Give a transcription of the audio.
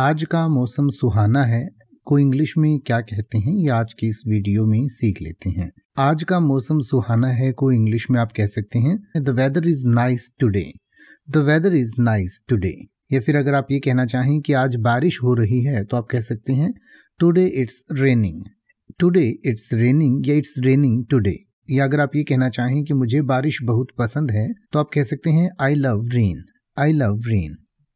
आज का मौसम सुहाना है को इंग्लिश में क्या कहते हैं ये आज की इस वीडियो में सीख लेते हैं आज का मौसम सुहाना है को इंग्लिश में आप कह सकते हैं the weather is nice today the weather is nice today या फिर अगर आप ये कहना चाहें कि आज बारिश हो रही है तो आप कह सकते हैं today it's raining today it's raining या इट्स रेनिंग टूडे या अगर आप ये कहना चाहें कि मुझे बारिश बहुत पसंद है तो आप कह सकते हैं I love rain I love rain